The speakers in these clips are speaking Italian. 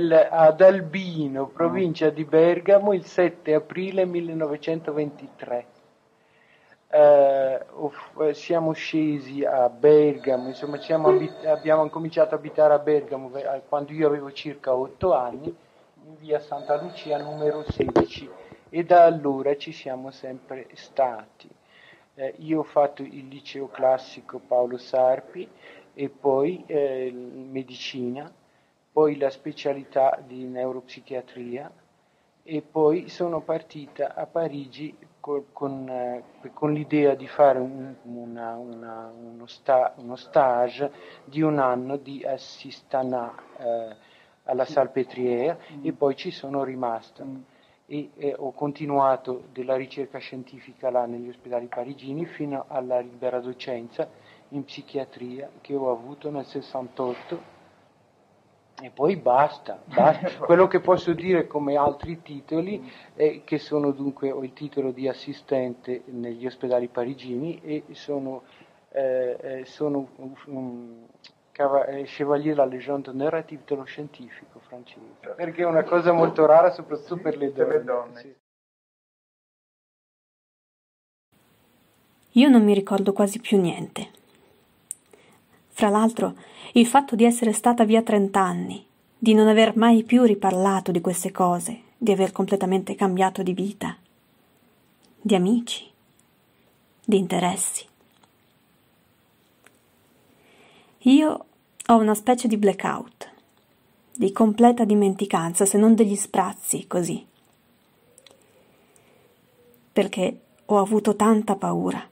nel, ad Albino, ah. provincia di Bergamo, il 7 aprile 1923. Eh, siamo scesi a Bergamo, insomma abit- abbiamo cominciato a abitare a Bergamo quando io avevo circa 8 anni, in via Santa Lucia numero 16 e da allora ci siamo sempre stati. Eh, io ho fatto il liceo classico Paolo Sarpi e poi eh, medicina poi la specialità di neuropsichiatria e poi sono partita a Parigi con, con, eh, con l'idea di fare un, una, una, uno, sta, uno, stage di un anno di assistana eh, alla Salpêtrière mm. e poi ci sono rimasta. Mm. E, e, eh, ho continuato della ricerca scientifica là negli ospedali parigini fino alla libera docenza in psichiatria che ho avuto nel 68 e poi basta, basta. Quello che posso dire come altri titoli è che sono dunque, ho il titolo di assistente negli ospedali parigini e sono, eh, eh sono un, eh, Chevalier la légende narrative dello scientifico francese, perché è una cosa molto rara soprattutto per le donne. Sì. Io non mi ricordo quasi più niente. Fra l'altro, il fatto di essere stata via trent'anni, di non aver mai più riparlato di queste cose, di aver completamente cambiato di vita, di amici, di interessi. Io ho una specie di blackout, di completa dimenticanza, se non degli sprazzi così, perché ho avuto tanta paura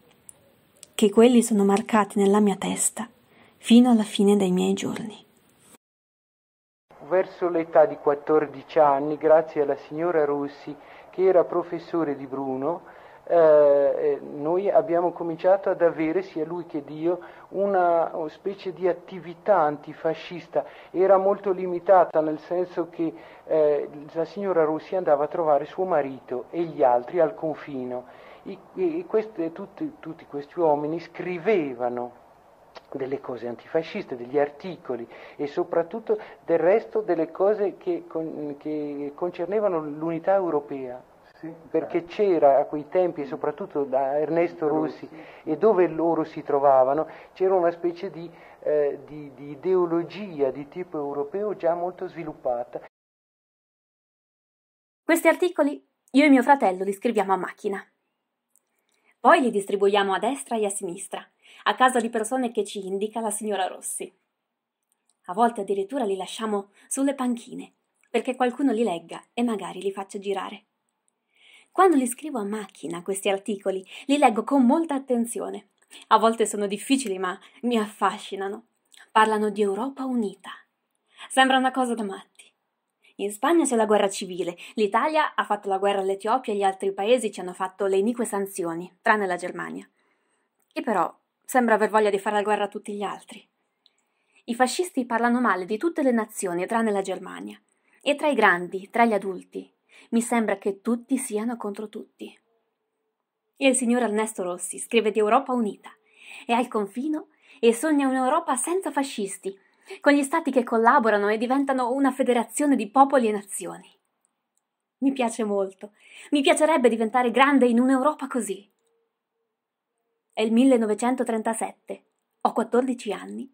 che quelli sono marcati nella mia testa fino alla fine dei miei giorni. Verso l'età di 14 anni, grazie alla signora Rossi, che era professore di Bruno, eh, eh noi abbiamo cominciato ad avere, sia lui che Dio, una specie di attività antifascista. Era molto limitata nel senso che eh, la signora Rossi andava a trovare suo marito e gli altri al confino. I, i, queste, tutti, tutti questi uomini scrivevano delle cose antifasciste, degli articoli e soprattutto del resto delle cose che, con, che concernevano l'unità europea. Sì, perché c'era a quei tempi, soprattutto da Ernesto Rossi, e dove loro si trovavano, c'era una specie di, eh, di, di ideologia di tipo europeo già molto sviluppata. Questi articoli io e mio fratello li scriviamo a macchina. Poi li distribuiamo a destra e a sinistra, a casa di persone che ci indica la signora Rossi. A volte addirittura li lasciamo sulle panchine, perché qualcuno li legga e magari li faccia girare. Quando li scrivo a macchina questi articoli, li leggo con molta attenzione. A volte sono difficili, ma mi affascinano. Parlano di Europa unita. Sembra una cosa da matti in Spagna c'è la guerra civile, l'Italia ha fatto la guerra all'Etiopia e gli altri paesi ci hanno fatto le inique sanzioni, tranne la Germania. E però sembra aver voglia di fare la guerra a tutti gli altri. I fascisti parlano male di tutte le nazioni, tranne la Germania. E tra i grandi, tra gli adulti, mi sembra che tutti siano contro tutti. E il signor Ernesto Rossi scrive di Europa unita. È al confino e sogna un'Europa senza fascisti, con gli stati che collaborano e diventano una federazione di popoli e nazioni. Mi piace molto. Mi piacerebbe diventare grande in un'Europa così. È il 1937, ho 14 anni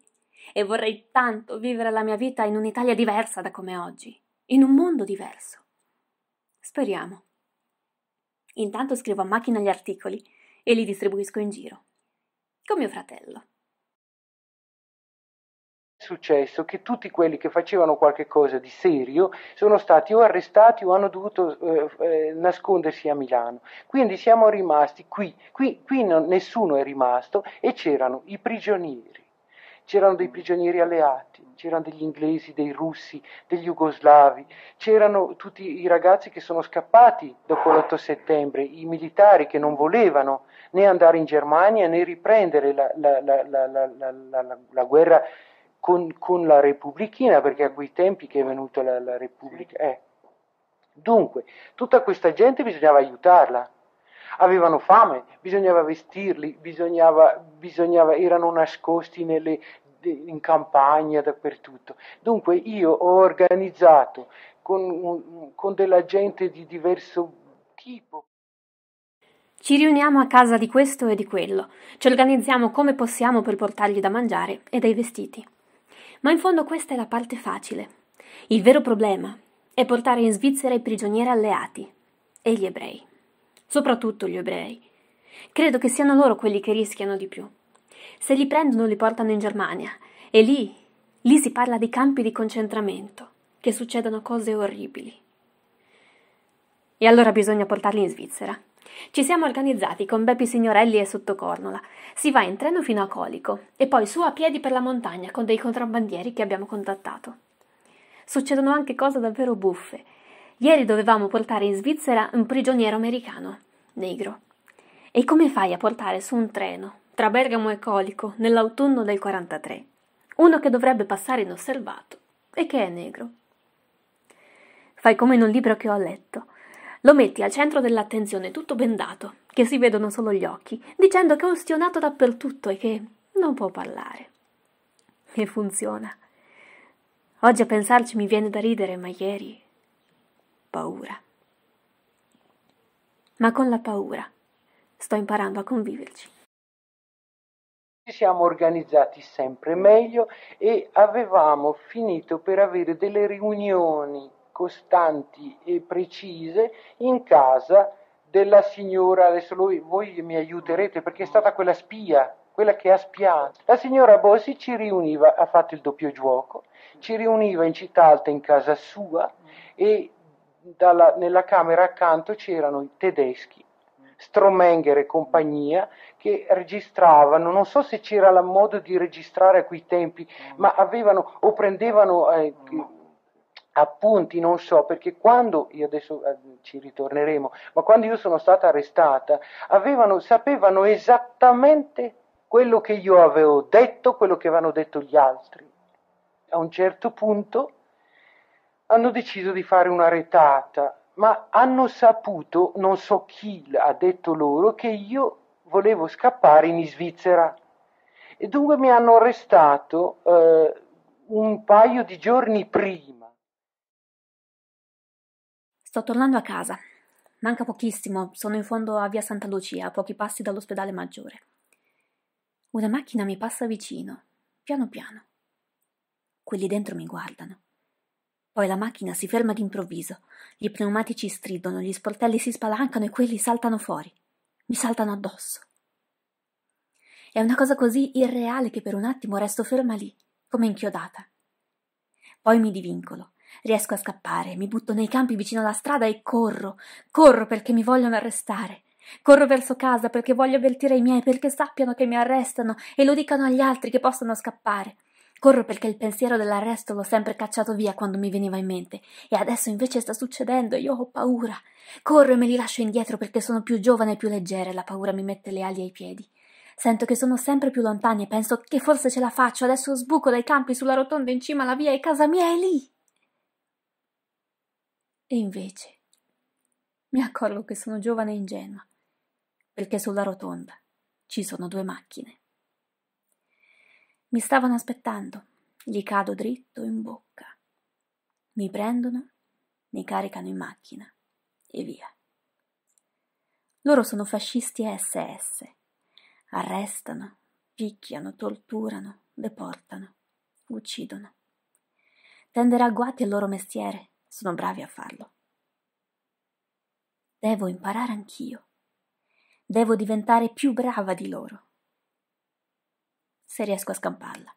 e vorrei tanto vivere la mia vita in un'Italia diversa da come oggi, in un mondo diverso. Speriamo. Intanto scrivo a macchina gli articoli e li distribuisco in giro. Con mio fratello successo che tutti quelli che facevano qualcosa di serio sono stati o arrestati o hanno dovuto eh, eh, nascondersi a Milano. Quindi siamo rimasti qui, qui, qui non, nessuno è rimasto e c'erano i prigionieri, c'erano dei prigionieri alleati, c'erano degli inglesi, dei russi, degli jugoslavi, c'erano tutti i ragazzi che sono scappati dopo l'8 settembre, i militari che non volevano né andare in Germania né riprendere la, la, la, la guerra con, con, la Repubblichina, perché a quei tempi che è venuta la, la Repubblica. Eh. Dunque, tutta questa gente bisognava aiutarla. Avevano fame, bisognava vestirli, bisognava, bisognava, erano nascosti nelle, in campagna, dappertutto. Dunque io ho organizzato con, con della gente di diverso tipo. Ci riuniamo a casa di questo e di quello, ci organizziamo come possiamo per portargli da mangiare e dei vestiti. Ma in fondo questa è la parte facile. Il vero problema è portare in Svizzera i prigionieri alleati e gli ebrei. Soprattutto gli ebrei. Credo che siano loro quelli che rischiano di più. Se li prendono li portano in Germania e lì, lì si parla di campi di concentramento, che succedono cose orribili. E allora bisogna portarli in Svizzera. Ci siamo organizzati con Beppi Signorelli e Sottocornola. Si va in treno fino a Colico e poi su a piedi per la montagna con dei contrabbandieri che abbiamo contattato. Succedono anche cose davvero buffe. Ieri dovevamo portare in Svizzera un prigioniero americano, negro. E come fai a portare su un treno, tra Bergamo e Colico, nell'autunno del 43, uno che dovrebbe passare inosservato e che è negro? Fai come in un libro che ho letto lo metti al centro dell'attenzione, tutto bendato, che si vedono solo gli occhi, dicendo che è ustionato dappertutto e che non può parlare. E funziona. Oggi a pensarci mi viene da ridere, ma ieri paura. Ma con la paura sto imparando a conviverci. Ci siamo organizzati sempre meglio e avevamo finito per avere delle riunioni costanti e precise in casa della signora, adesso lui, voi mi aiuterete perché è stata quella spia, quella che ha spiato. La signora Bossi ci riuniva, ha fatto il doppio gioco, ci riuniva in città alta in casa sua e dalla, nella camera accanto c'erano i tedeschi, Stromenger e compagnia, che registravano, non so se c'era la modo di registrare a quei tempi, ma avevano o prendevano eh, appunti non so perché quando io adesso eh, ci ritorneremo ma quando io sono stata arrestata avevano, sapevano esattamente quello che io avevo detto quello che avevano detto gli altri a un certo punto hanno deciso di fare una retata ma hanno saputo non so chi ha detto loro che io volevo scappare in Svizzera e dunque mi hanno arrestato eh, un paio di giorni prima Sto tornando a casa. Manca pochissimo, sono in fondo a via Santa Lucia, a pochi passi dall'ospedale maggiore. Una macchina mi passa vicino, piano piano. Quelli dentro mi guardano. Poi la macchina si ferma d'improvviso, gli pneumatici stridono, gli sportelli si spalancano e quelli saltano fuori. Mi saltano addosso. È una cosa così irreale che per un attimo resto ferma lì, come inchiodata. Poi mi divincolo, Riesco a scappare, mi butto nei campi vicino alla strada e corro, corro perché mi vogliono arrestare. Corro verso casa perché voglio avvertire i miei, perché sappiano che mi arrestano e lo dicano agli altri che possono scappare. Corro perché il pensiero dell'arresto l'ho sempre cacciato via quando mi veniva in mente e adesso invece sta succedendo e io ho paura. Corro e me li lascio indietro perché sono più giovane e più leggera e la paura mi mette le ali ai piedi. Sento che sono sempre più lontani e penso che forse ce la faccio, adesso sbuco dai campi sulla rotonda in cima alla via e casa mia è lì. E invece mi accorgo che sono giovane e ingenua, perché sulla rotonda ci sono due macchine. Mi stavano aspettando, gli cado dritto in bocca. Mi prendono, mi caricano in macchina e via. Loro sono fascisti SS. Arrestano, picchiano, torturano, deportano, uccidono. Tendere agguati al loro mestiere sono bravi a farlo. Devo imparare anch'io. Devo diventare più brava di loro. Se riesco a scamparla.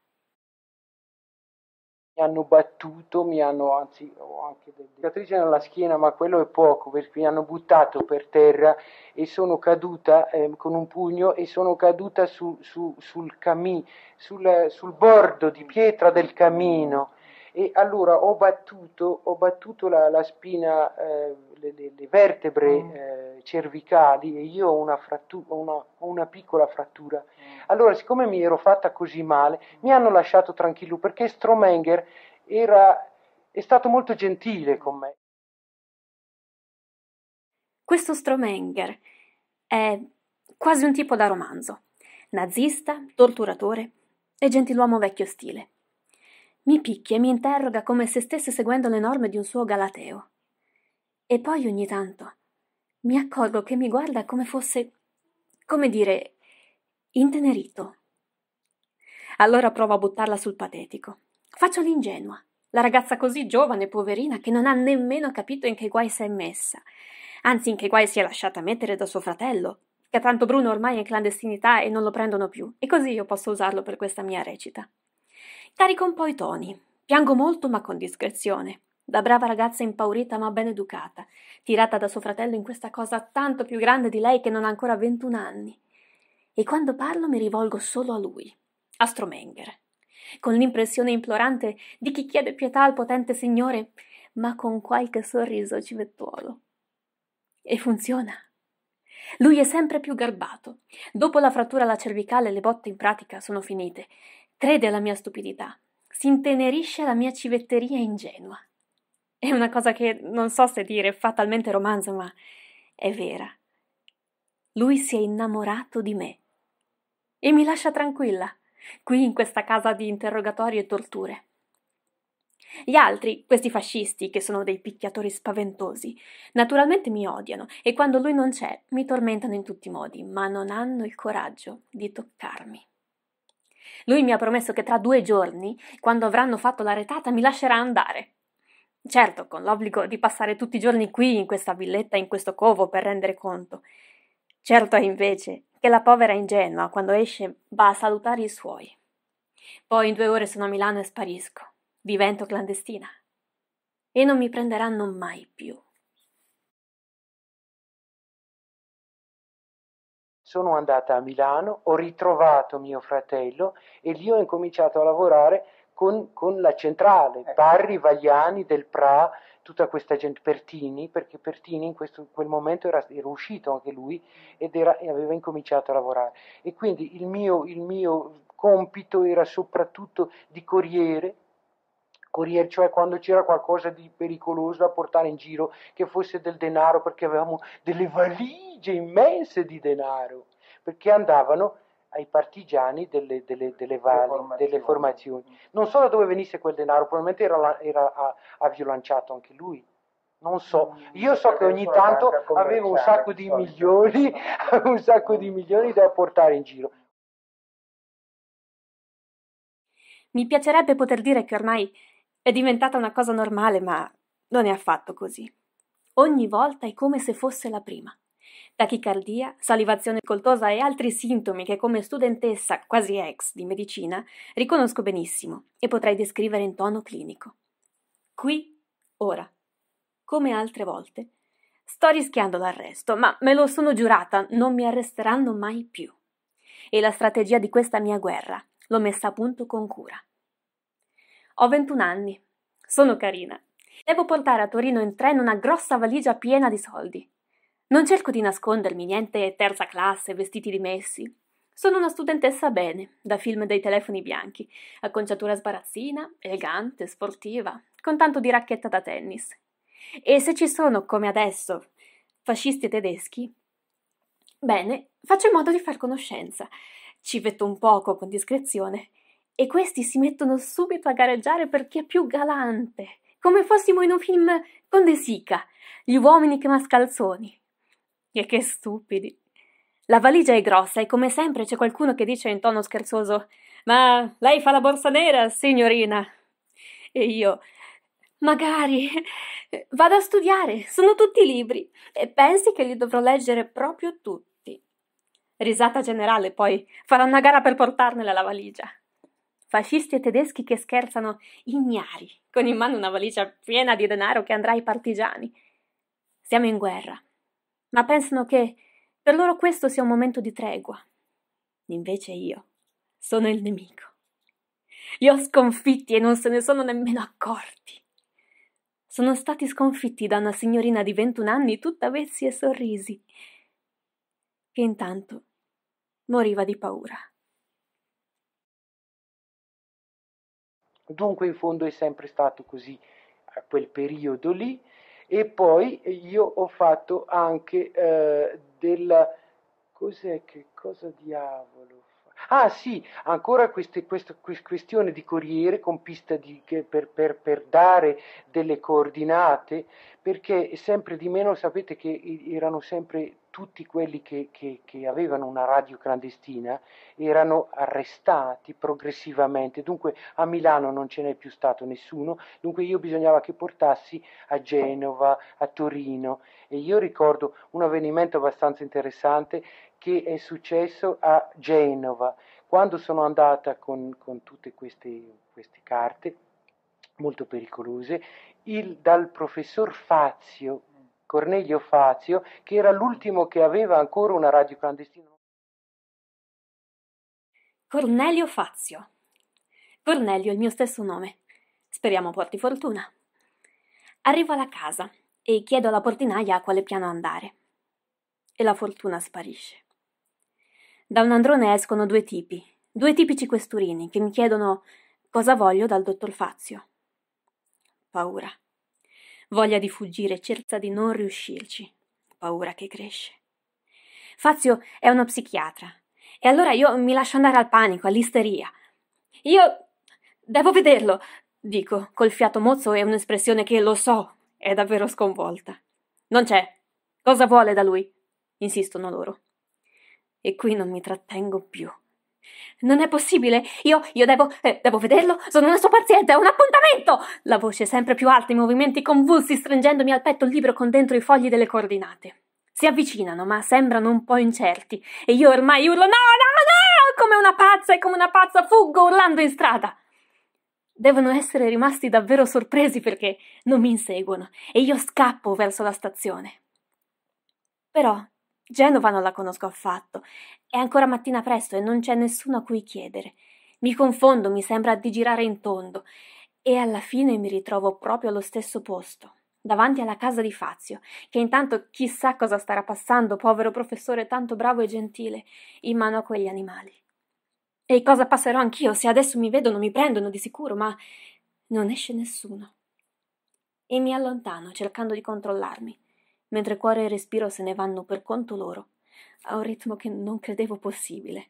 Mi hanno battuto, mi hanno, anzi, ho anche delle cicatrici nella schiena, ma quello è poco, perché mi hanno buttato per terra e sono caduta eh, con un pugno e sono caduta su, su, sul camì, sul, sul bordo di pietra del camino e allora ho battuto, ho battuto la, la spina, eh, le, le, vertebre mm. eh, cervicali e io ho una, frattu- una, una piccola frattura. Mm. Allora, siccome mi ero fatta così male, mi hanno lasciato tranquillo perché Stromenger era, è stato molto gentile con me. Questo Stromenger è quasi un tipo da romanzo, nazista, torturatore e gentiluomo vecchio stile. Mi picchia e mi interroga come se stesse seguendo le norme di un suo galateo. E poi ogni tanto mi accorgo che mi guarda come fosse, come dire, intenerito. Allora provo a buttarla sul patetico. Faccio l'ingenua. La ragazza così giovane, e poverina, che non ha nemmeno capito in che guai si è messa. Anzi, in che guai si è lasciata mettere da suo fratello, che tanto Bruno ormai è in clandestinità e non lo prendono più. E così io posso usarlo per questa mia recita. Carico un po' i toni. Piango molto ma con discrezione. Da brava ragazza impaurita ma ben educata, tirata da suo fratello in questa cosa tanto più grande di lei che non ha ancora 21 anni. E quando parlo mi rivolgo solo a lui, a Stromenger, con l'impressione implorante di chi chiede pietà al potente Signore, ma con qualche sorriso civettuolo. E funziona. Lui è sempre più garbato. Dopo la frattura alla cervicale le botte in pratica sono finite crede alla mia stupidità, si intenerisce alla mia civetteria ingenua. È una cosa che non so se dire fatalmente romanzo, ma è vera. Lui si è innamorato di me e mi lascia tranquilla, qui in questa casa di interrogatori e torture. Gli altri, questi fascisti, che sono dei picchiatori spaventosi, naturalmente mi odiano e quando lui non c'è mi tormentano in tutti i modi, ma non hanno il coraggio di toccarmi. Lui mi ha promesso che tra due giorni, quando avranno fatto la retata, mi lascerà andare. Certo, con l'obbligo di passare tutti i giorni qui, in questa villetta, in questo covo, per rendere conto. Certo è invece che la povera ingenua, quando esce, va a salutare i suoi. Poi in due ore sono a Milano e sparisco. Divento clandestina. E non mi prenderanno mai più. sono andata a Milano, ho ritrovato mio fratello e lì ho incominciato a lavorare con, con la centrale, ecco. Barri, Vagliani, Del Pra, tutta questa gente, Pertini, perché Pertini in, questo, quel momento era, era, uscito anche lui ed era, aveva incominciato a lavorare. E quindi il mio, il mio compito era soprattutto di corriere, corriere, cioè quando c'era qualcosa di pericoloso da portare in giro, che fosse del denaro, perché avevamo delle valigie immense di denaro, perché andavano ai partigiani delle, delle, delle, vali, formazioni. delle formazioni. Mm. Non so da dove venisse quel denaro, probabilmente era, era a, avviolenciato anche lui. Non so, mm, mm. io so che ogni tanto avevo un sacco di milioni, un sacco di milioni da portare in giro. Mi piacerebbe poter dire che ormai è diventata una cosa normale, ma non è affatto così. Ogni volta è come se fosse la prima. Tachicardia, salivazione coltosa e altri sintomi che come studentessa, quasi ex, di medicina, riconosco benissimo e potrei descrivere in tono clinico. Qui, ora, come altre volte, sto rischiando l'arresto, ma me lo sono giurata, non mi arresteranno mai più. E la strategia di questa mia guerra l'ho messa a punto con cura. Ho 21 anni. Sono carina. Devo portare a Torino in treno una grossa valigia piena di soldi. Non cerco di nascondermi niente terza classe, vestiti dimessi. Sono una studentessa bene, da film dei telefoni bianchi, acconciatura sbarazzina, elegante, sportiva, con tanto di racchetta da tennis. E se ci sono, come adesso, fascisti tedeschi, bene, faccio in modo di far conoscenza. Ci vetto un poco con discrezione e questi si mettono subito a gareggiare per chi è più galante, come fossimo in un film con De Sica, gli uomini che mascalzoni. E che stupidi. La valigia è grossa e come sempre c'è qualcuno che dice in tono scherzoso Ma lei fa la borsa nera, signorina. E io Magari vado a studiare, sono tutti libri e pensi che li dovrò leggere proprio tutti. Risata generale, poi faranno una gara per portarmela la valigia fascisti e tedeschi che scherzano ignari, con in mano una valigia piena di denaro che andrà ai partigiani. Siamo in guerra, ma pensano che per loro questo sia un momento di tregua. Invece io sono il nemico. Li ho sconfitti e non se ne sono nemmeno accorti. Sono stati sconfitti da una signorina di 21 anni, tutta vezzi e sorrisi, che intanto moriva di paura. Dunque in fondo è sempre stato così a quel periodo lì e poi io ho fatto anche eh, del cos'è che cosa diavolo Ah sì, ancora queste, questa questione di corriere con pista di, per, per, per, dare delle coordinate, perché sempre di meno sapete che erano sempre tutti quelli che, che, che avevano una radio clandestina, erano arrestati progressivamente, dunque a Milano non ce n'è più stato nessuno, dunque io bisognava che portassi a Genova, a Torino e io ricordo un avvenimento abbastanza interessante che è successo a Genova. Quando sono andata con, con tutte queste, queste, carte molto pericolose, il, dal professor Fazio, Cornelio Fazio, che era l'ultimo che aveva ancora una radio clandestina. Cornelio Fazio. Cornelio è il mio stesso nome. Speriamo porti fortuna. Arrivo alla casa e chiedo alla portinaia a quale piano andare. E la fortuna sparisce. Da un androne escono due tipi, due tipici questurini che mi chiedono cosa voglio dal dottor Fazio. Paura. Voglia di fuggire, certa di non riuscirci. Paura che cresce. Fazio è uno psichiatra. E allora io mi lascio andare al panico, all'isteria. Io devo vederlo, dico, col fiato mozzo e un'espressione che lo so, è davvero sconvolta. Non c'è. Cosa vuole da lui? insistono loro. E qui non mi trattengo più. Non è possibile! Io, io devo, eh, devo vederlo! Sono una sua paziente! È un appuntamento! La voce sempre più alta, i movimenti convulsi, stringendomi al petto il libro con dentro i fogli delle coordinate. Si avvicinano, ma sembrano un po' incerti, e io ormai urlo: No, no, no! Come una pazza e come una pazza fuggo urlando in strada! Devono essere rimasti davvero sorpresi perché non mi inseguono, e io scappo verso la stazione. Però Genova non la conosco affatto. È ancora mattina presto e non c'è nessuno a cui chiedere. Mi confondo, mi sembra di girare in tondo e alla fine mi ritrovo proprio allo stesso posto, davanti alla casa di Fazio, che intanto chissà cosa starà passando, povero professore tanto bravo e gentile, in mano a quegli animali. E cosa passerò anch'io se adesso mi vedono, mi prendono di sicuro, ma non esce nessuno. E mi allontano cercando di controllarmi mentre cuore e respiro se ne vanno per conto loro, a un ritmo che non credevo possibile,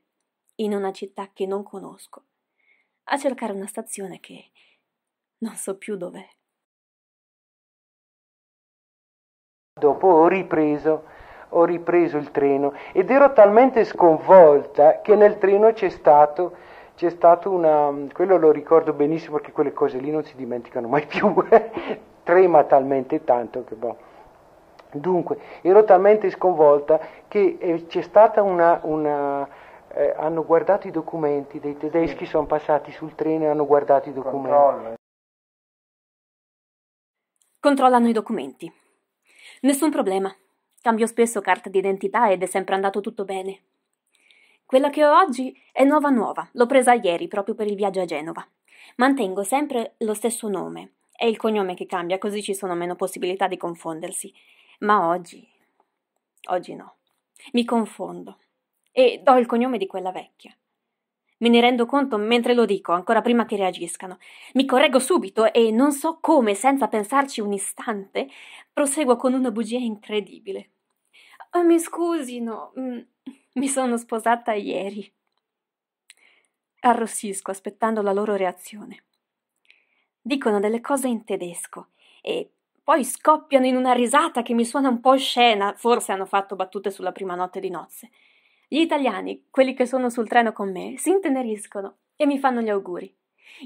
in una città che non conosco, a cercare una stazione che non so più dov'è. Dopo ho ripreso, ho ripreso il treno ed ero talmente sconvolta che nel treno c'è stato, c'è stato una, quello lo ricordo benissimo perché quelle cose lì non si dimenticano mai più, trema talmente tanto che boh. Dunque, ero talmente sconvolta che eh, c'è stata una... una eh, hanno guardato i documenti, dei tedeschi sono passati sul treno e hanno guardato i documenti. Controlla. Controllano i documenti. Nessun problema. Cambio spesso carta d'identità ed è sempre andato tutto bene. Quella che ho oggi è nuova nuova, l'ho presa ieri proprio per il viaggio a Genova. Mantengo sempre lo stesso nome. È il cognome che cambia, così ci sono meno possibilità di confondersi ma oggi, oggi no, mi confondo e do il cognome di quella vecchia. Me ne rendo conto mentre lo dico, ancora prima che reagiscano. Mi correggo subito e non so come, senza pensarci un istante, proseguo con una bugia incredibile. Oh, mi scusino, mm, mi sono sposata ieri. Arrossisco aspettando la loro reazione. Dicono delle cose in tedesco e poi scoppiano in una risata che mi suona un po' scena, forse hanno fatto battute sulla prima notte di nozze. Gli italiani, quelli che sono sul treno con me, si inteneriscono e mi fanno gli auguri.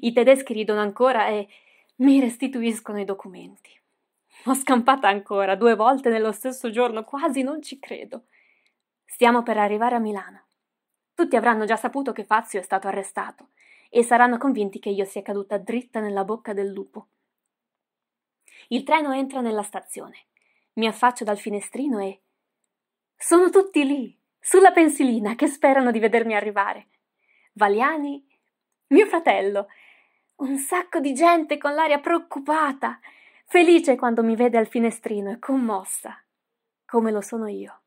I tedeschi ridono ancora e mi restituiscono i documenti. Ho scampata ancora due volte nello stesso giorno, quasi non ci credo. Stiamo per arrivare a Milano. Tutti avranno già saputo che Fazio è stato arrestato e saranno convinti che io sia caduta dritta nella bocca del lupo. Il treno entra nella stazione. Mi affaccio dal finestrino e. Sono tutti lì, sulla pensilina, che sperano di vedermi arrivare. Valiani, mio fratello, un sacco di gente con l'aria preoccupata, felice quando mi vede al finestrino e commossa, come lo sono io.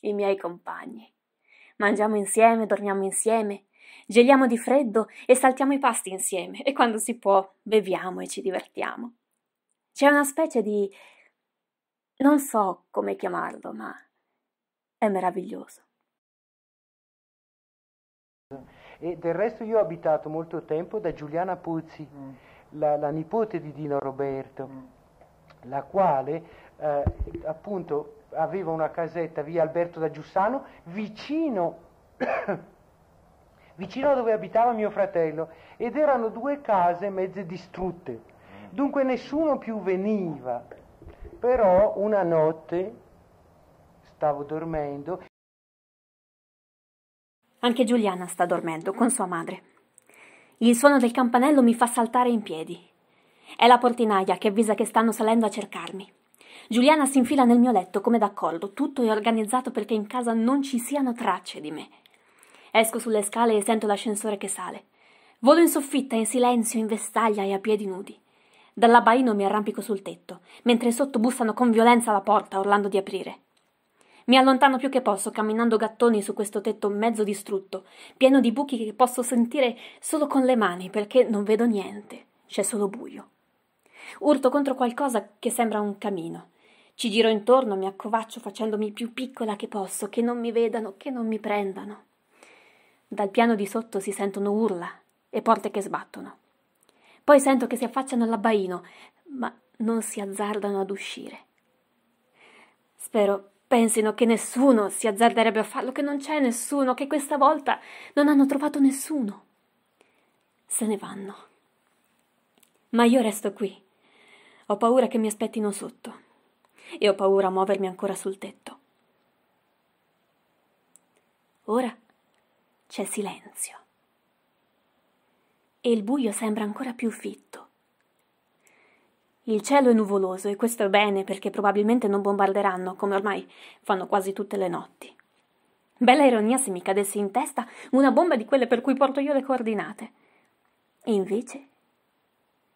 I miei compagni. Mangiamo insieme, dormiamo insieme, geliamo di freddo e saltiamo i pasti insieme e quando si può beviamo e ci divertiamo. C'è una specie di... non so come chiamarlo, ma è meraviglioso. E del resto io ho abitato molto tempo da Giuliana Puzzi, mm. la, la, nipote di Dino Roberto, mm. la quale eh, appunto aveva una casetta via Alberto da Giussano vicino, vicino dove abitava mio fratello ed erano due case mezze distrutte Dunque nessuno più veniva, però una notte stavo dormendo. Anche Giuliana sta dormendo con sua madre. Il suono del campanello mi fa saltare in piedi. È la portinaia che avvisa che stanno salendo a cercarmi. Giuliana si infila nel mio letto come d'accordo, tutto è organizzato perché in casa non ci siano tracce di me. Esco sulle scale e sento l'ascensore che sale. Volo in soffitta, in silenzio, in vestaglia e a piedi nudi. Dall'abbaino mi arrampico sul tetto, mentre sotto bussano con violenza alla porta, urlando di aprire. Mi allontano più che posso, camminando gattoni su questo tetto mezzo distrutto, pieno di buchi che posso sentire solo con le mani, perché non vedo niente, c'è solo buio. Urto contro qualcosa che sembra un camino. Ci giro intorno, mi accovaccio facendomi più piccola che posso, che non mi vedano, che non mi prendano. Dal piano di sotto si sentono urla e porte che sbattono. Poi sento che si affacciano all'abbaino, ma non si azzardano ad uscire. Spero pensino che nessuno si azzarderebbe a farlo, che non c'è nessuno, che questa volta non hanno trovato nessuno. Se ne vanno. Ma io resto qui. Ho paura che mi aspettino sotto e ho paura a muovermi ancora sul tetto. Ora c'è silenzio e il buio sembra ancora più fitto. Il cielo è nuvoloso e questo è bene perché probabilmente non bombarderanno come ormai fanno quasi tutte le notti. Bella ironia se mi cadesse in testa una bomba di quelle per cui porto io le coordinate. E invece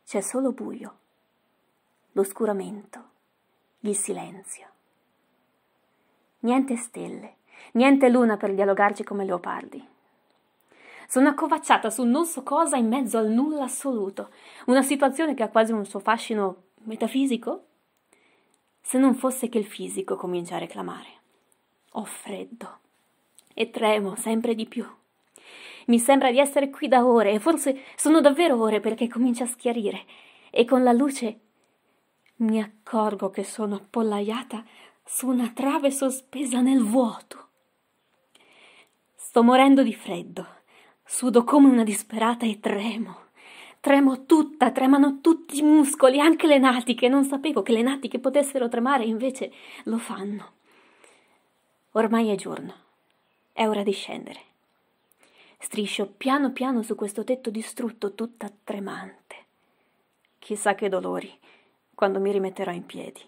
c'è solo buio, l'oscuramento, il silenzio. Niente stelle, niente luna per dialogarci come leopardi. Sono accovacciata su non so cosa in mezzo al nulla assoluto, una situazione che ha quasi un suo fascino metafisico. Se non fosse che il fisico comincia a reclamare. Ho freddo e tremo sempre di più. Mi sembra di essere qui da ore e forse sono davvero ore perché comincia a schiarire e con la luce mi accorgo che sono appollaiata su una trave sospesa nel vuoto. Sto morendo di freddo Sudo come una disperata e tremo. Tremo tutta, tremano tutti i muscoli, anche le natiche. Non sapevo che le natiche potessero tremare, invece lo fanno. Ormai è giorno. È ora di scendere. Striscio piano piano su questo tetto distrutto, tutta tremante. Chissà che dolori quando mi rimetterò in piedi.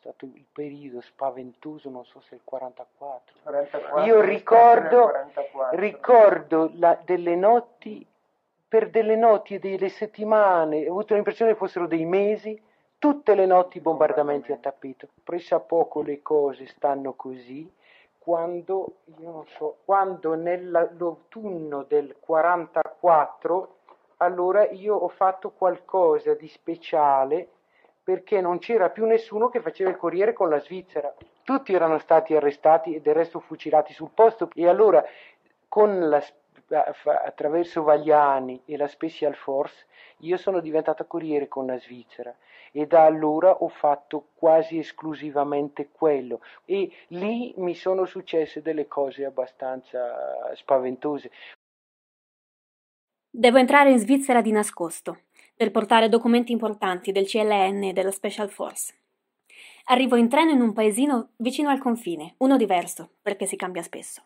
stato il periodo spaventoso, non so se il 44. 44 Io ricordo, 44. ricordo la, delle notti, per delle notti e delle settimane, ho avuto l'impressione che fossero dei mesi, tutte le notti bombardamenti a tappeto. a poco le cose stanno così, quando, io non so, quando nell'autunno del 44, allora io ho fatto qualcosa di speciale perché non c'era più nessuno che faceva il corriere con la Svizzera. Tutti erano stati arrestati e del resto fucilati sul posto e allora la, attraverso Vagliani e la Special Force io sono diventata corriere con la Svizzera e da allora ho fatto quasi esclusivamente quello e lì mi sono successe delle cose abbastanza spaventose. Devo entrare in Svizzera di nascosto per portare documenti importanti del CLN e della Special Force. Arrivo in treno in un paesino vicino al confine, uno diverso, perché si cambia spesso.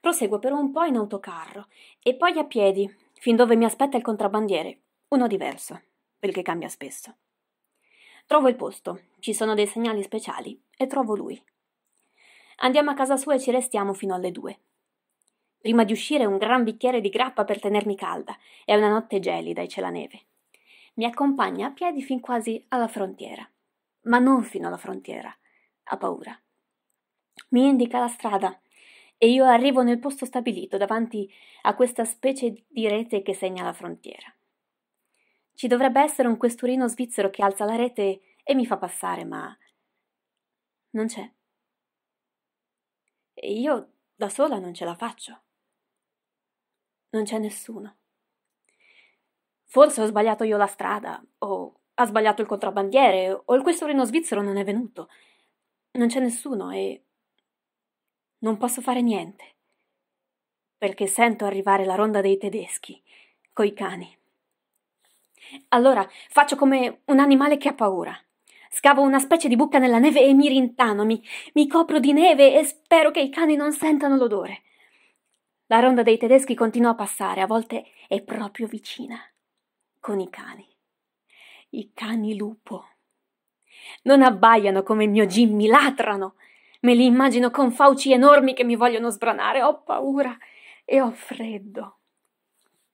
Proseguo per un po' in autocarro e poi a piedi, fin dove mi aspetta il contrabbandiere, uno diverso, perché cambia spesso. Trovo il posto, ci sono dei segnali speciali e trovo lui. Andiamo a casa sua e ci restiamo fino alle due. Prima di uscire un gran bicchiere di grappa per tenermi calda, è una notte gelida e c'è la neve mi accompagna a piedi fin quasi alla frontiera, ma non fino alla frontiera, ha paura. Mi indica la strada e io arrivo nel posto stabilito davanti a questa specie di rete che segna la frontiera. Ci dovrebbe essere un questurino svizzero che alza la rete e mi fa passare, ma non c'è. E io da sola non ce la faccio. Non c'è nessuno. Forse ho sbagliato io la strada, o ha sbagliato il contrabbandiere, o il questurino svizzero non è venuto. Non c'è nessuno e non posso fare niente, perché sento arrivare la ronda dei tedeschi, coi cani. Allora faccio come un animale che ha paura. Scavo una specie di buca nella neve e mi rintano, mi, mi copro di neve e spero che i cani non sentano l'odore. La ronda dei tedeschi continua a passare, a volte è proprio vicina con i cani. I cani lupo. Non abbaiano come il mio Jimmy, latrano. Me li immagino con fauci enormi che mi vogliono sbranare. Ho paura e ho freddo.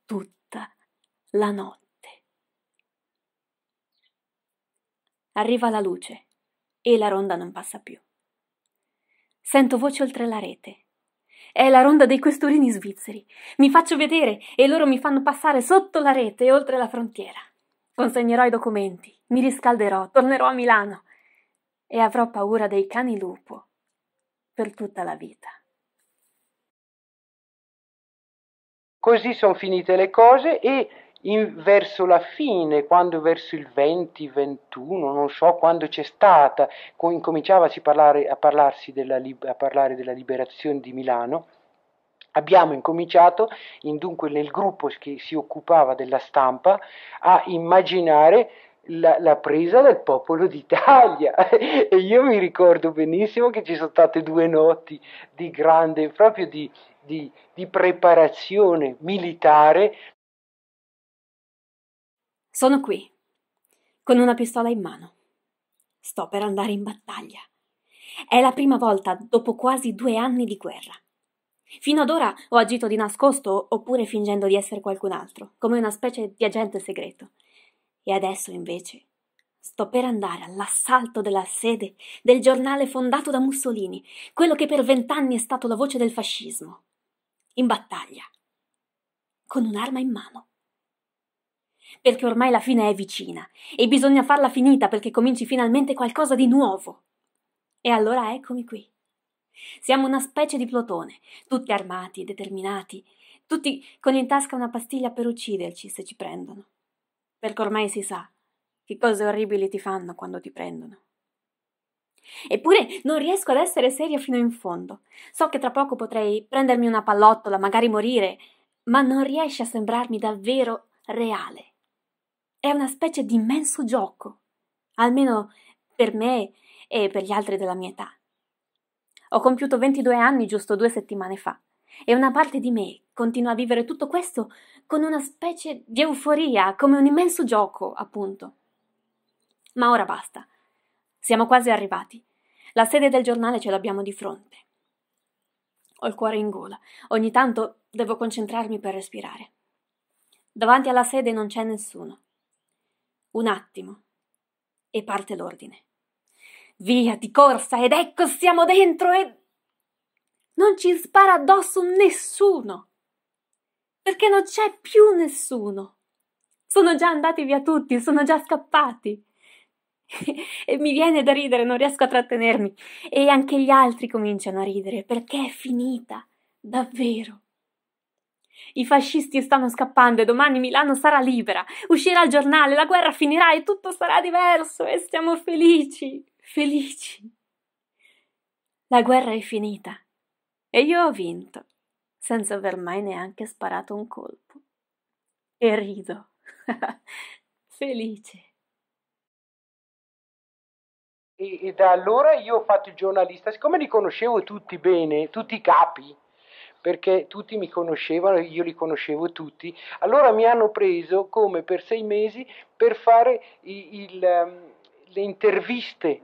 Tutta la notte. Arriva la luce e la ronda non passa più. Sento voci oltre la rete. È la ronda dei questurini svizzeri. Mi faccio vedere e loro mi fanno passare sotto la rete e oltre la frontiera. Consegnerò i documenti, mi riscalderò, tornerò a Milano e avrò paura dei cani lupo per tutta la vita. Così sono finite le cose e in, verso la fine, quando verso il 20, 21, non so quando c'è stata, incominciava parlare, a, parlarsi della, a parlare della liberazione di Milano, Abbiamo incominciato, in dunque nel gruppo che si occupava della stampa, a immaginare la, la, presa del popolo d'Italia. e io mi ricordo benissimo che ci sono state due notti di grande, proprio di, di, di preparazione militare sono qui, con una pistola in mano. Sto per andare in battaglia. È la prima volta dopo quasi due anni di guerra. Fino ad ora ho agito di nascosto oppure fingendo di essere qualcun altro, come una specie di agente segreto. E adesso invece sto per andare all'assalto della sede del giornale fondato da Mussolini, quello che per vent'anni è stato la voce del fascismo. In battaglia, con un'arma in mano perché ormai la fine è vicina e bisogna farla finita perché cominci finalmente qualcosa di nuovo. E allora eccomi qui. Siamo una specie di plotone, tutti armati, determinati, tutti con in tasca una pastiglia per ucciderci se ci prendono. Perché ormai si sa che cose orribili ti fanno quando ti prendono. Eppure non riesco ad essere seria fino in fondo. So che tra poco potrei prendermi una pallottola, magari morire, ma non riesce a sembrarmi davvero reale. È una specie di immenso gioco, almeno per me e per gli altri della mia età. Ho compiuto 22 anni giusto due settimane fa e una parte di me continua a vivere tutto questo con una specie di euforia, come un immenso gioco, appunto. Ma ora basta. Siamo quasi arrivati. La sede del giornale ce l'abbiamo di fronte. Ho il cuore in gola. Ogni tanto devo concentrarmi per respirare. Davanti alla sede non c'è nessuno. Un attimo. E parte l'ordine. Via di corsa ed ecco siamo dentro e... Non ci spara addosso nessuno. Perché non c'è più nessuno. Sono già andati via tutti, sono già scappati. e mi viene da ridere, non riesco a trattenermi. E anche gli altri cominciano a ridere perché è finita, davvero. I fascisti stanno scappando e domani Milano sarà libera. Uscirà il giornale, la guerra finirà e tutto sarà diverso e siamo felici, felici. La guerra è finita e io ho vinto, senza aver mai neanche sparato un colpo. E rido, felice. E, e da allora io ho fatto il giornalista, siccome li conoscevo tutti bene, tutti i capi, perché tutti mi conoscevano, io li conoscevo tutti, allora mi hanno preso come per sei mesi per fare il, il, ehm, le interviste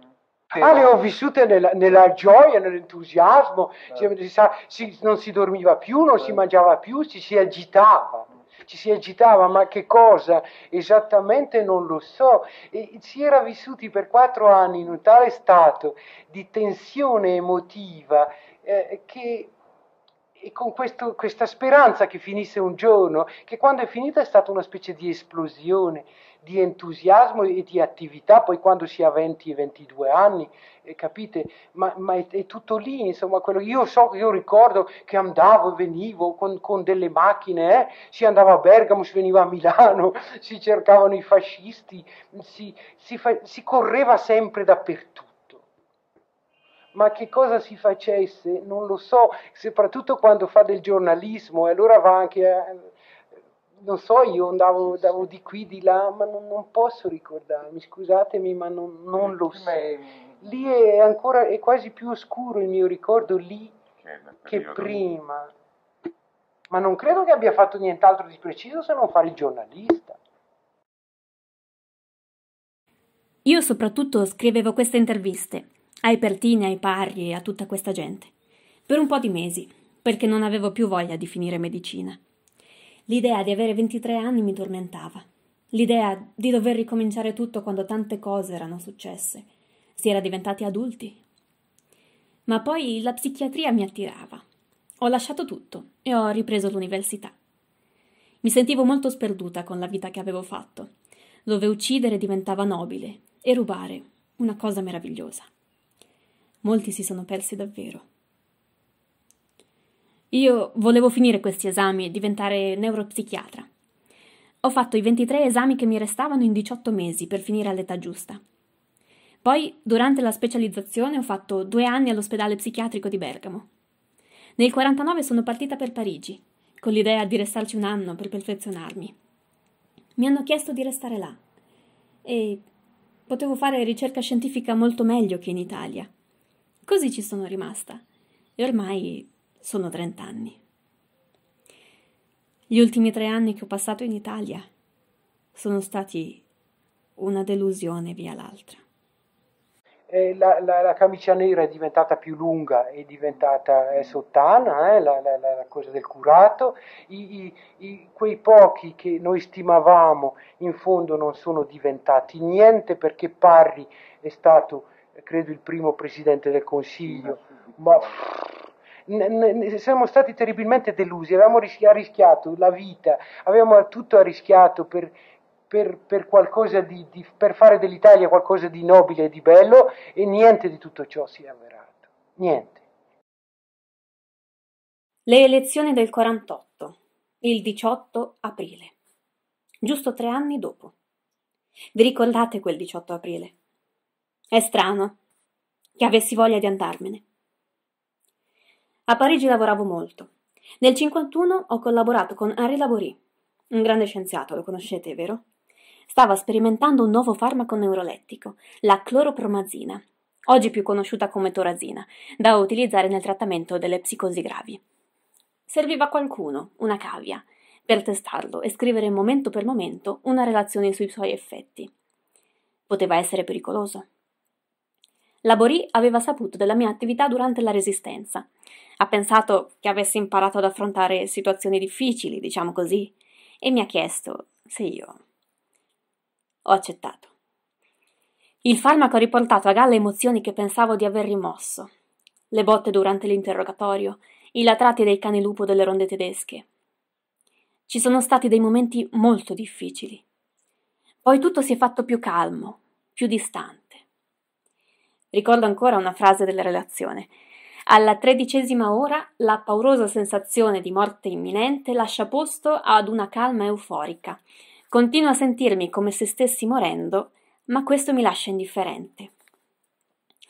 Ah, le ho vissute nella, nella gioia, nell'entusiasmo, certo. cioè, si, si, non si dormiva più, non si certo. mangiava più, ci si agitava, ci si agitava, ma che cosa? Esattamente non lo so. E si era vissuti per quattro anni in un tale stato di tensione emotiva eh, che e con questo, questa speranza che finisse un giorno, che quando è finita è stata una specie di esplosione di entusiasmo e di attività, poi quando si ha 20 e 22 anni, eh, capite? Ma, ma è, è, tutto lì, insomma, quello, io so, che io ricordo che andavo e venivo con, con, delle macchine, eh? si andava a Bergamo, si veniva a Milano, si cercavano i fascisti, si, si, fa, si correva sempre dappertutto ma che cosa si facesse non lo so, soprattutto quando fa del giornalismo e allora va anche a, non so, io andavo, andavo, di qui, di là, ma non, non posso ricordarmi, scusatemi, ma non, non eh, lo so. Lì è ancora, è quasi più oscuro il mio ricordo lì che prima. Ma non credo che abbia fatto nient'altro di preciso se non fare il giornalista. Io soprattutto scrivevo queste interviste, ai Pertini, ai Parri e a tutta questa gente. Per un po' di mesi, perché non avevo più voglia di finire medicina. L'idea di avere 23 anni mi tormentava. L'idea di dover ricominciare tutto quando tante cose erano successe. Si era diventati adulti. Ma poi la psichiatria mi attirava. Ho lasciato tutto e ho ripreso l'università. Mi sentivo molto sperduta con la vita che avevo fatto, dove uccidere diventava nobile e rubare una cosa meravigliosa molti si sono persi davvero. Io volevo finire questi esami e diventare neuropsichiatra. Ho fatto i 23 esami che mi restavano in 18 mesi per finire all'età giusta. Poi, durante la specializzazione, ho fatto due anni all'ospedale psichiatrico di Bergamo. Nel 49 sono partita per Parigi, con l'idea di restarci un anno per perfezionarmi. Mi hanno chiesto di restare là e potevo fare ricerca scientifica molto meglio che in Italia. Così ci sono rimasta e ormai sono 30 anni. Gli ultimi tre anni che ho passato in Italia sono stati una delusione via l'altra. La, la, la, camicia nera è diventata più lunga, è diventata è sottana, eh, la, la, cosa del curato, I, i, i, quei pochi che noi stimavamo in fondo non sono diventati niente perché Parri è stato credo il primo presidente del Consiglio, ma siamo stati terribilmente delusi, avevamo rischiato la vita, avevamo tutto arrischiato per, per, per, di, di, per fare dell'Italia qualcosa di nobile e di bello e niente di tutto ciò si è avverato, niente. Le elezioni del 48, il 18 aprile, giusto tre anni dopo. Vi ricordate quel 18 aprile? È strano che avessi voglia di andarmene. A Parigi lavoravo molto. Nel 51 ho collaborato con Henri Laborie, un grande scienziato, lo conoscete, vero? Stava sperimentando un nuovo farmaco neurolettico, la cloropromazina, oggi più conosciuta come torazina, da utilizzare nel trattamento delle psicosi gravi. Serviva qualcuno, una cavia, per testarlo e scrivere momento per momento una relazione sui suoi effetti. Poteva essere pericoloso. Laborì aveva saputo della mia attività durante la Resistenza. Ha pensato che avessi imparato ad affrontare situazioni difficili, diciamo così, e mi ha chiesto se io. Ho accettato. Il farmaco ha riportato a galla emozioni che pensavo di aver rimosso. Le botte durante l'interrogatorio, i latrati dei cani lupo delle ronde tedesche. Ci sono stati dei momenti molto difficili. Poi tutto si è fatto più calmo, più distante. Ricordo ancora una frase della relazione. Alla tredicesima ora la paurosa sensazione di morte imminente lascia posto ad una calma euforica. Continuo a sentirmi come se stessi morendo, ma questo mi lascia indifferente.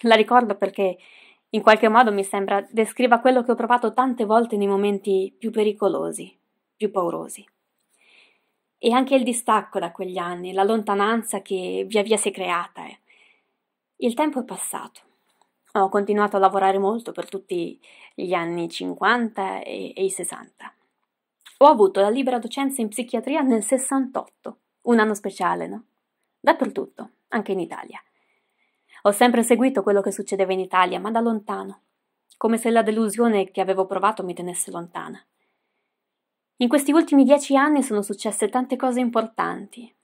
La ricordo perché in qualche modo mi sembra descriva quello che ho provato tante volte nei momenti più pericolosi, più paurosi. E anche il distacco da quegli anni, la lontananza che via via si è creata. Eh. Il tempo è passato. Ho continuato a lavorare molto per tutti gli anni 50 e, e i 60. Ho avuto la libera docenza in psichiatria nel 68, un anno speciale, no? Dappertutto, anche in Italia. Ho sempre seguito quello che succedeva in Italia, ma da lontano, come se la delusione che avevo provato mi tenesse lontana. In questi ultimi dieci anni sono successe tante cose importanti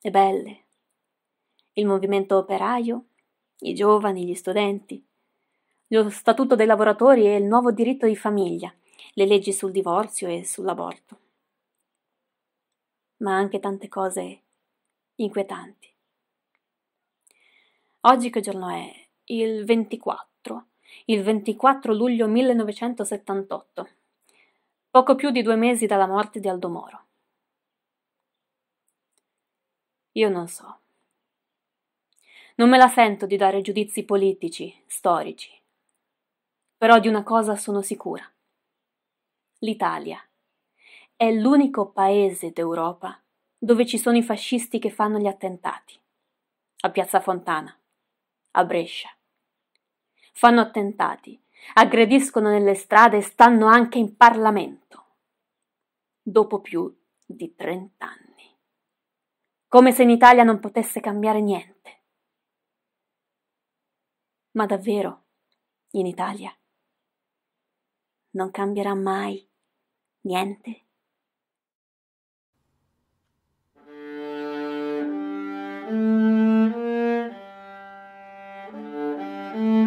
e belle. Il movimento operaio, i giovani, gli studenti, lo statuto dei lavoratori e il nuovo diritto di famiglia, le leggi sul divorzio e sull'aborto, ma anche tante cose inquietanti. Oggi che giorno è? Il 24, il 24 luglio 1978, poco più di due mesi dalla morte di Aldo Moro. Io non so. Non me la sento di dare giudizi politici, storici. Però di una cosa sono sicura. L'Italia è l'unico paese d'Europa dove ci sono i fascisti che fanno gli attentati. A Piazza Fontana, a Brescia. Fanno attentati, aggrediscono nelle strade e stanno anche in Parlamento. Dopo più di trent'anni. Come se in Italia non potesse cambiare niente. Ma davvero, in Italia. Non cambierà mai niente. Thank you.